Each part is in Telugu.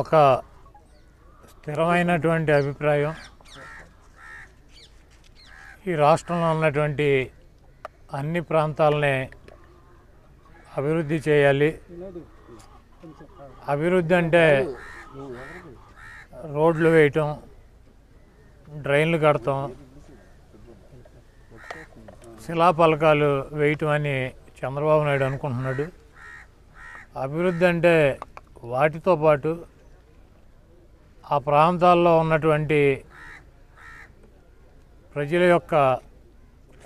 ఒక స్థిరమైనటువంటి అభిప్రాయం ఈ రాష్ట్రంలో ఉన్నటువంటి అన్ని ప్రాంతాలనే అభివృద్ధి చేయాలి అభివృద్ధి అంటే రోడ్లు వేయటం డ్రైన్లు కడతాం శిలాఫలకాలు వేయటం అని చంద్రబాబు నాయుడు అనుకుంటున్నాడు అభివృద్ధి అంటే వాటితో పాటు ఆ ప్రాంతాల్లో ఉన్నటువంటి ప్రజల యొక్క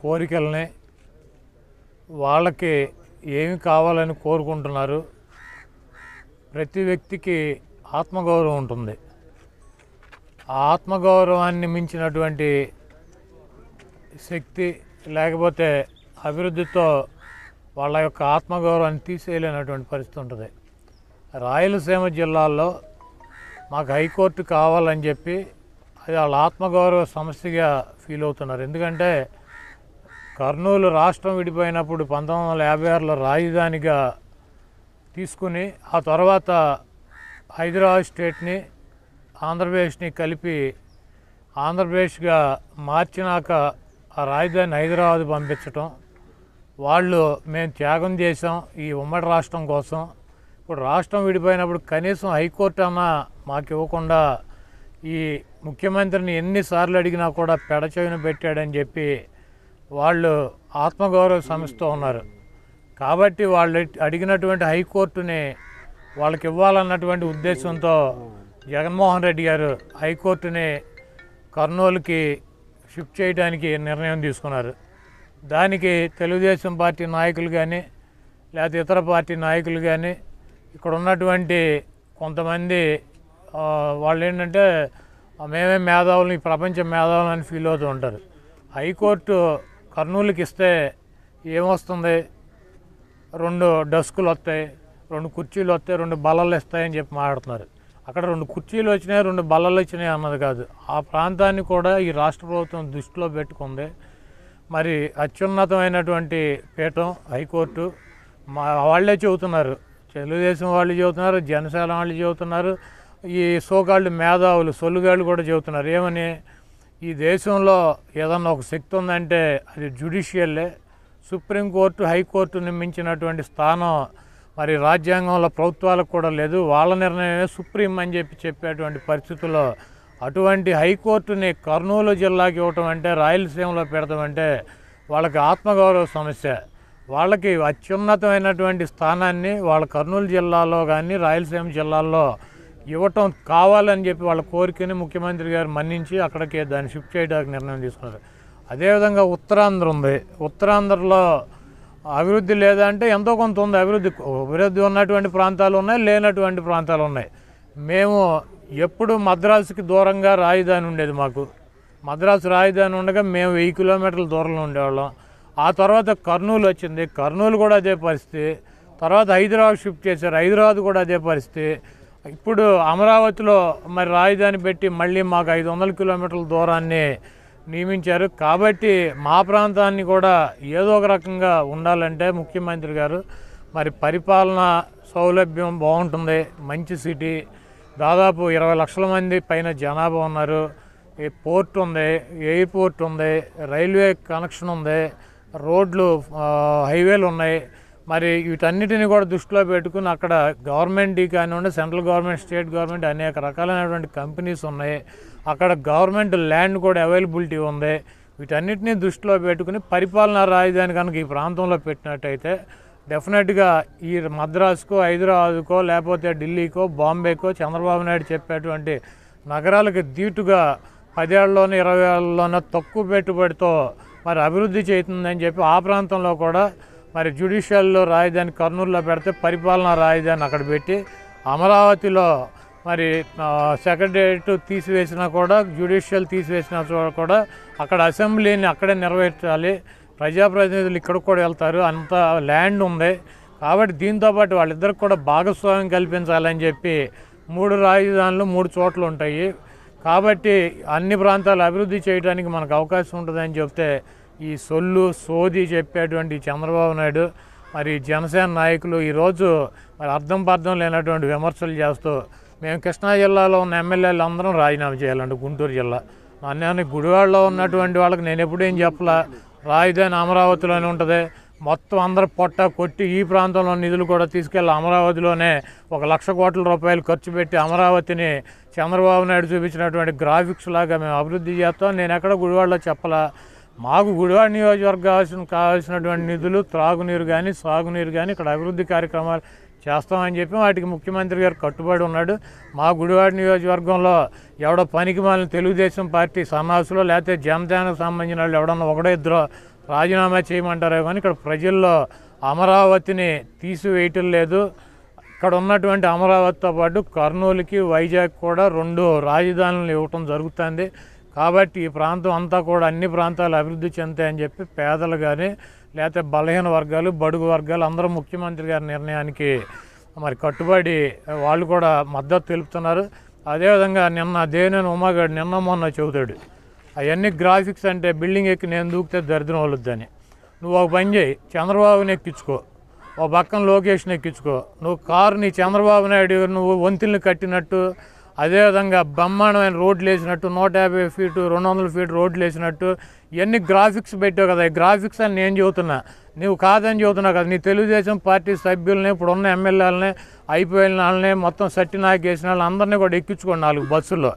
కోరికల్ని వాళ్ళకి ఏమి కావాలని కోరుకుంటున్నారు ప్రతి వ్యక్తికి ఆత్మగౌరవం ఉంటుంది ఆ ఆత్మగౌరవాన్ని మించినటువంటి శక్తి లేకపోతే అభివృద్ధితో వాళ్ళ యొక్క ఆత్మగౌరవాన్ని తీసేయలేనటువంటి పరిస్థితి ఉంటుంది రాయలసీమ జిల్లాల్లో మాకు హైకోర్టు కావాలని చెప్పి అది వాళ్ళ ఆత్మగౌరవ సమస్యగా ఫీల్ అవుతున్నారు ఎందుకంటే కర్నూలు రాష్ట్రం విడిపోయినప్పుడు పంతొమ్మిది వందల యాభై ఆరులో రాజధానిగా తీసుకుని ఆ తర్వాత హైదరాబాద్ స్టేట్ని ఆంధ్రప్రదేశ్ని కలిపి ఆంధ్రప్రదేశ్గా మార్చినాక ఆ రాజధాని హైదరాబాద్ పంపించటం వాళ్ళు మేము త్యాగం చేసాం ఈ ఉమ్మడి రాష్ట్రం కోసం ఇప్పుడు రాష్ట్రం విడిపోయినప్పుడు కనీసం హైకోర్టు అన్నా మాకు ఇవ్వకుండా ఈ ముఖ్యమంత్రిని ఎన్నిసార్లు అడిగినా కూడా పెడచవిన పెట్టాడని చెప్పి వాళ్ళు ఆత్మగౌరవ సంస్థతో ఉన్నారు కాబట్టి వాళ్ళు అడిగినటువంటి హైకోర్టుని వాళ్ళకి ఇవ్వాలన్నటువంటి ఉద్దేశంతో జగన్మోహన్ రెడ్డి గారు హైకోర్టుని కర్నూలుకి షిఫ్ట్ చేయడానికి నిర్ణయం తీసుకున్నారు దానికి తెలుగుదేశం పార్టీ నాయకులు కానీ లేకపోతే ఇతర పార్టీ నాయకులు కానీ ఇక్కడ ఉన్నటువంటి కొంతమంది వాళ్ళు ఏంటంటే మేమే మేధావులు ఈ ప్రపంచ మేధావులు అని ఫీల్ అవుతూ ఉంటారు హైకోర్టు కర్నూలుకి ఇస్తే ఏమొస్తుంది రెండు డస్కులు వస్తాయి రెండు కుర్చీలు వస్తాయి రెండు బలలు ఇస్తాయని చెప్పి మాట్లాడుతున్నారు అక్కడ రెండు కుర్చీలు వచ్చినాయి రెండు బల్లలు వచ్చినాయి అన్నది కాదు ఆ ప్రాంతాన్ని కూడా ఈ రాష్ట్ర ప్రభుత్వం దృష్టిలో పెట్టుకుంది మరి అత్యున్నతమైనటువంటి పీఠం హైకోర్టు మా వాళ్ళే చెబుతున్నారు తెలుగుదేశం వాళ్ళు చెబుతున్నారు జనసేన వాళ్ళు చెబుతున్నారు ఈ సోకాళ్ళు మేధావులు సొల్లుగాళ్ళు కూడా చెబుతున్నారు ఏమని ఈ దేశంలో ఏదన్నా ఒక శక్తి ఉందంటే అది జ్యుడిషియల్లే సుప్రీంకోర్టు హైకోర్టుని మించినటువంటి స్థానం మరి రాజ్యాంగంలో ప్రభుత్వాలకు కూడా లేదు వాళ్ళ నిర్ణయమే సుప్రీం అని చెప్పి చెప్పేటువంటి పరిస్థితుల్లో అటువంటి హైకోర్టుని కర్నూలు జిల్లాకి ఇవ్వటం అంటే రాయలసీమలో పెడతాం అంటే వాళ్ళకి ఆత్మగౌరవ సమస్య వాళ్ళకి అత్యున్నతమైనటువంటి స్థానాన్ని వాళ్ళ కర్నూలు జిల్లాలో కానీ రాయలసీమ జిల్లాల్లో ఇవ్వటం కావాలని చెప్పి వాళ్ళ కోరికని ముఖ్యమంత్రి గారు మన్నించి అక్కడికి దాన్ని షిఫ్ట్ చేయడానికి నిర్ణయం తీసుకున్నారు అదేవిధంగా ఉత్తరాంధ్ర ఉంది ఉత్తరాంధ్రలో అభివృద్ధి లేదా అంటే ఎంతో కొంత ఉంది అభివృద్ధి అభివృద్ధి ఉన్నటువంటి ప్రాంతాలు ఉన్నాయి లేనటువంటి ప్రాంతాలు ఉన్నాయి మేము ఎప్పుడు మద్రాసుకి దూరంగా రాజధాని ఉండేది మాకు మద్రాసు రాజధాని ఉండగా మేము వెయ్యి కిలోమీటర్ల దూరంలో ఉండేవాళ్ళం ఆ తర్వాత కర్నూలు వచ్చింది కర్నూలు కూడా అదే పరిస్థితి తర్వాత హైదరాబాద్ షిఫ్ట్ చేశారు హైదరాబాద్ కూడా అదే పరిస్థితి ఇప్పుడు అమరావతిలో మరి రాజధాని పెట్టి మళ్ళీ మాకు ఐదు వందల కిలోమీటర్ల దూరాన్ని నియమించారు కాబట్టి మా ప్రాంతాన్ని కూడా ఏదో ఒక రకంగా ఉండాలంటే ముఖ్యమంత్రి గారు మరి పరిపాలన సౌలభ్యం బాగుంటుంది మంచి సిటీ దాదాపు ఇరవై లక్షల మంది పైన జనాభా ఉన్నారు ఈ పోర్ట్ ఉంది ఎయిర్పోర్ట్ ఉంది రైల్వే కనెక్షన్ ఉంది రోడ్లు హైవేలు ఉన్నాయి మరి వీటన్నిటిని కూడా దృష్టిలో పెట్టుకుని అక్కడ గవర్నమెంట్ కానివ్వండి సెంట్రల్ గవర్నమెంట్ స్టేట్ గవర్నమెంట్ అనేక రకాలైనటువంటి కంపెనీస్ ఉన్నాయి అక్కడ గవర్నమెంట్ ల్యాండ్ కూడా అవైలబిలిటీ ఉంది వీటన్నిటినీ దృష్టిలో పెట్టుకుని పరిపాలనా రాజధాని కనుక ఈ ప్రాంతంలో పెట్టినట్టయితే డెఫినెట్గా ఈ మద్రాసుకో హైదరాబాదుకో లేకపోతే ఢిల్లీకో బాంబేకో చంద్రబాబు నాయుడు చెప్పేటువంటి నగరాలకు దీటుగా పదేళ్లలోనే ఇరవై ఏళ్ళలోనే తక్కువ పెట్టుబడితో మరి అభివృద్ధి చేస్తుందని చెప్పి ఆ ప్రాంతంలో కూడా మరి జ్యుడిషియల్లో రాజధాని కర్నూలులో పెడితే పరిపాలన రాజధాని అక్కడ పెట్టి అమరావతిలో మరి సెక్రటరియట్ తీసివేసినా కూడా జ్యుడిషియల్ తీసివేసినా కూడా అక్కడ అసెంబ్లీని అక్కడే నిర్వహించాలి ప్రజాప్రతినిధులు ఇక్కడ కూడా వెళ్తారు అంత ల్యాండ్ ఉంది కాబట్టి దీంతోపాటు వాళ్ళిద్దరికి కూడా భాగస్వామ్యం కల్పించాలని చెప్పి మూడు రాజధానులు మూడు చోట్ల ఉంటాయి కాబట్టి అన్ని ప్రాంతాలు అభివృద్ధి చేయడానికి మనకు అవకాశం ఉంటుందని చెప్తే ఈ సొల్లు సోది చెప్పేటువంటి చంద్రబాబు నాయుడు మరి జనసేన నాయకులు ఈరోజు మరి అర్థం పర్థం లేనటువంటి విమర్శలు చేస్తూ మేము కృష్ణా జిల్లాలో ఉన్న ఎమ్మెల్యేలు అందరం రాజీనామా చేయాలండి గుంటూరు జిల్లా అన్నీ గుడివాడలో ఉన్నటువంటి వాళ్ళకి నేను ఎప్పుడేం చెప్పలా రాజధాని అమరావతిలోనే ఉంటుంది మొత్తం అందరు పొట్ట కొట్టి ఈ ప్రాంతంలో నిధులు కూడా తీసుకెళ్ళి అమరావతిలోనే ఒక లక్ష కోట్ల రూపాయలు ఖర్చు పెట్టి అమరావతిని చంద్రబాబు నాయుడు చూపించినటువంటి గ్రాఫిక్స్ లాగా మేము అభివృద్ధి చేస్తాం నేను ఎక్కడ గుడివాడలో చెప్పలా మాకు గుడివాడ నియోజకవర్గం కావాల్సినటువంటి నిధులు త్రాగునీరు కానీ సాగునీరు కానీ ఇక్కడ అభివృద్ధి కార్యక్రమాలు చేస్తామని చెప్పి వాటికి ముఖ్యమంత్రి గారు కట్టుబడి ఉన్నాడు మా గుడివాడ నియోజకవర్గంలో ఎవడో పనికి మాలిన తెలుగుదేశం పార్టీ సమాసులు లేకపోతే జనసేనకు సంబంధించిన వాళ్ళు ఎవడన్నా ఒకడో ఇద్దరు రాజీనామా చేయమంటారో కానీ ఇక్కడ ప్రజల్లో అమరావతిని తీసివేయటం లేదు ఇక్కడ ఉన్నటువంటి అమరావతితో పాటు కర్నూలుకి వైజాగ్ కూడా రెండు రాజధానులు ఇవ్వటం జరుగుతుంది కాబట్టి ఈ ప్రాంతం అంతా కూడా అన్ని ప్రాంతాలు అభివృద్ధి చెందాయని చెప్పి పేదలు కానీ లేకపోతే బలహీన వర్గాలు బడుగు వర్గాలు అందరూ ముఖ్యమంత్రి గారి నిర్ణయానికి మరి కట్టుబడి వాళ్ళు కూడా మద్దతు తెలుపుతున్నారు అదేవిధంగా నిన్న దేని ఉమాగాడు నిన్న మొన్న చెబుతాడు అవన్నీ గ్రాఫిక్స్ అంటే బిల్డింగ్ ఎక్కి నేను దూకితే దరిద్రం వలుద్దని నువ్వు ఒక పని చేయి చంద్రబాబుని ఎక్కించుకో ఓ పక్కన లోకేష్ని ఎక్కించుకో నువ్వు కారు నీ చంద్రబాబు నాయుడు నువ్వు వంతుల్ని కట్టినట్టు అదేవిధంగా బ్రహ్మాండమైన రోడ్లు వేసినట్టు నూట యాభై ఫీటు రెండు వందల ఫీట్ రోడ్లు వేసినట్టు ఎన్ని గ్రాఫిక్స్ పెట్టావు కదా గ్రాఫిక్స్ అని నేను చెబుతున్నా నువ్వు కాదని చెబుతున్నావు కదా నీ తెలుగుదేశం పార్టీ సభ్యులని ఇప్పుడు ఉన్న ఎమ్మెల్యేలని అయిపోయిన వాళ్ళని మొత్తం సట్టి నాకేసిన వాళ్ళని అందరినీ కూడా ఎక్కించుకోండి నాలుగు బస్సుల్లో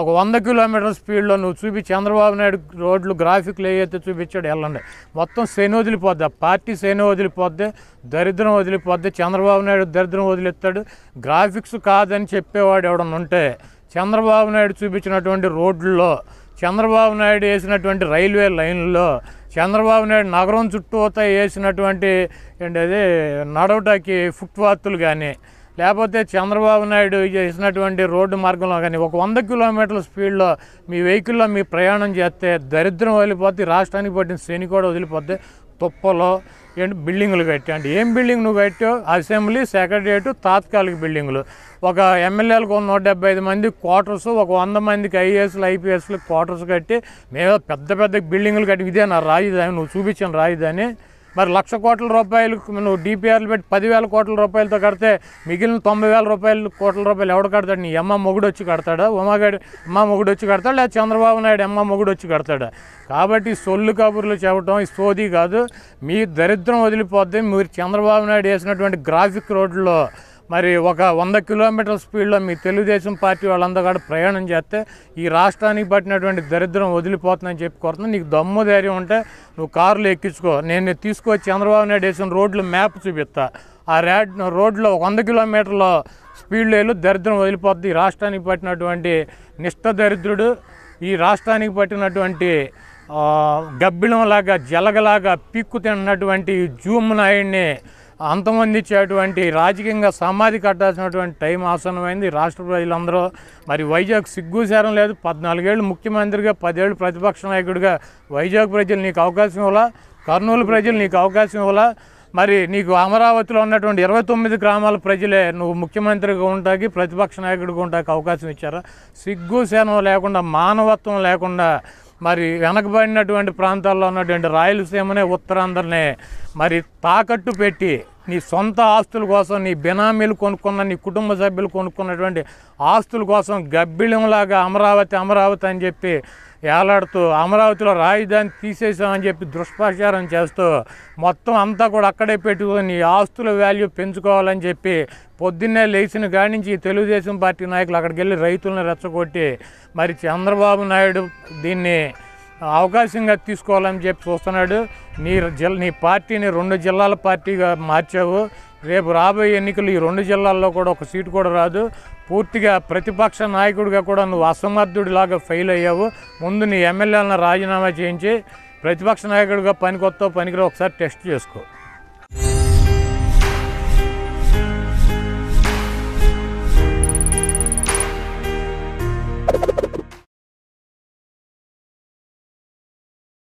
ఒక వంద కిలోమీటర్ స్పీడ్లో నువ్వు చూపి చంద్రబాబు నాయుడు రోడ్లు గ్రాఫిక్లు ఏవైతే చూపించాడు వెళ్ళండి మొత్తం శని వదిలిపోద్ది పార్టీ శని వదిలిపోద్ది దరిద్రం వదిలిపోద్ది చంద్రబాబు నాయుడు దరిద్రం వదిలిస్తాడు గ్రాఫిక్స్ కాదని చెప్పేవాడు ఎవడన్నా ఉంటే చంద్రబాబు నాయుడు చూపించినటువంటి రోడ్లలో చంద్రబాబు నాయుడు వేసినటువంటి రైల్వే లైన్లో చంద్రబాబు నాయుడు నగరం చుట్టూత వేసినటువంటి ఏంటది నడవటానికి ఫుట్పాత్లు కానీ లేకపోతే చంద్రబాబు నాయుడు చేసినటువంటి రోడ్డు మార్గంలో కానీ ఒక వంద కిలోమీటర్ల స్పీడ్లో మీ వెహికల్లో మీ ప్రయాణం చేస్తే దరిద్రం వదిలిపోతే రాష్ట్రానికి పట్టిన శ్రేణి కూడా వదిలిపోతే తుప్పలో ఏంటి బిల్డింగ్లు కట్టా అంటే ఏం బిల్డింగ్ నువ్వు కట్టావు అసెంబ్లీ సెక్రటరియట్ తాత్కాలిక బిల్డింగ్లు ఒక ఎమ్మెల్యేలకు నూట డెబ్బై ఐదు మంది క్వార్టర్స్ ఒక వంద మందికి ఐఏఎస్లు ఐపీఎస్లు క్వార్టర్స్ కట్టి మేము పెద్ద పెద్ద బిల్డింగ్లు కట్టి ఇదే నా రాజధాని నువ్వు చూపించిన రాజధాని మరి లక్ష కోట్ల రూపాయలు నువ్వు డిపిఆర్లు పెట్టి పదివేల కోట్ల రూపాయలతో కడితే మిగిలిన తొంభై వేల రూపాయలు కోట్ల రూపాయలు ఎవడు కడతాడు నీ అమ్మ మొగుడు వచ్చి కడతాడా ఉమాగాడి అమ్మ మొగుడు వచ్చి కడతాడు లేదా చంద్రబాబు నాయుడు అమ్మ మొగుడు వచ్చి కడతాడా కాబట్టి సొల్లు కబుర్లు చెప్పడం ఈ సోది కాదు మీ దరిద్రం వదిలిపోద్ది మీరు చంద్రబాబు నాయుడు వేసినటువంటి గ్రాఫిక్ రోడ్లో మరి ఒక వంద కిలోమీటర్ల స్పీడ్లో మీ తెలుగుదేశం పార్టీ వాళ్ళందరూ కూడా ప్రయాణం చేస్తే ఈ రాష్ట్రానికి పట్టినటువంటి దరిద్రం వదిలిపోతుందని చెప్పి కోరుతున్నా నీకు దమ్ము ధైర్యం ఉంటే నువ్వు కార్లు ఎక్కించుకో నేను తీసుకొచ్చి చంద్రబాబు నాయుడు వేసిన రోడ్లు మ్యాప్ చూపిస్తా ఆ ర్యాడ్ రోడ్లో వంద కిలోమీటర్ల స్పీడ్లో వెళ్ళి దరిద్రం వదిలిపోతుంది ఈ రాష్ట్రానికి పట్టినటువంటి నిష్ఠ దరిద్రుడు ఈ రాష్ట్రానికి పట్టినటువంటి గబ్బిలంలాగా జలగలాగా పీక్కు తిన్నటువంటి జూమ్ నాయుడిని అంతం రాజకీయంగా సమాధి కట్టాల్సినటువంటి టైం ఆసనమైంది రాష్ట్ర ప్రజలందరూ మరి వైజాగ్ సిగ్గుసేరం లేదు పద్నాలుగేళ్ళు ముఖ్యమంత్రిగా పదేళ్ళు ప్రతిపక్ష నాయకుడిగా వైజాగ్ ప్రజలు నీకు అవకాశం ఇవ్వాలా కర్నూలు ప్రజలు నీకు అవకాశం ఇవ్వాలా మరి నీకు అమరావతిలో ఉన్నటువంటి ఇరవై తొమ్మిది గ్రామాల ప్రజలే నువ్వు ముఖ్యమంత్రిగా ఉంటాకి ప్రతిపక్ష నాయకుడిగా ఉంటాకి అవకాశం ఇచ్చారా సిగ్గు సేనం లేకుండా మానవత్వం లేకుండా మరి వెనకబడినటువంటి ప్రాంతాల్లో ఉన్నటువంటి రాయలసీమనే ఉత్తరాంధ్రనే మరి తాకట్టు పెట్టి నీ సొంత ఆస్తుల కోసం నీ బినామీలు కొనుక్కున్న నీ కుటుంబ సభ్యులు కొనుక్కున్నటువంటి ఆస్తుల కోసం గబ్బిళంలాగా అమరావతి అమరావతి అని చెప్పి ఏలాడుతూ అమరావతిలో రాజధాని తీసేసామని చెప్పి దుష్ప్రచారం చేస్తూ మొత్తం అంతా కూడా అక్కడే పెట్టుకుని నీ ఆస్తుల వాల్యూ పెంచుకోవాలని చెప్పి పొద్దున్నే లేచిన కాడి నుంచి తెలుగుదేశం పార్టీ నాయకులు అక్కడికి వెళ్ళి రైతులను రెచ్చగొట్టి మరి చంద్రబాబు నాయుడు దీన్ని అవకాశంగా తీసుకోవాలని చెప్పి చూస్తున్నాడు నీ జిల్ నీ పార్టీని రెండు జిల్లాల పార్టీగా మార్చావు రేపు రాబోయే ఎన్నికలు ఈ రెండు జిల్లాల్లో కూడా ఒక సీటు కూడా రాదు పూర్తిగా ప్రతిపక్ష నాయకుడిగా కూడా నువ్వు అసమర్థుడిలాగా ఫెయిల్ అయ్యావు ముందు నీ ఎమ్మెల్యేలను రాజీనామా చేయించి ప్రతిపక్ష నాయకుడిగా పనికొత్తావు పనికిరా ఒకసారి టెస్ట్ చేసుకో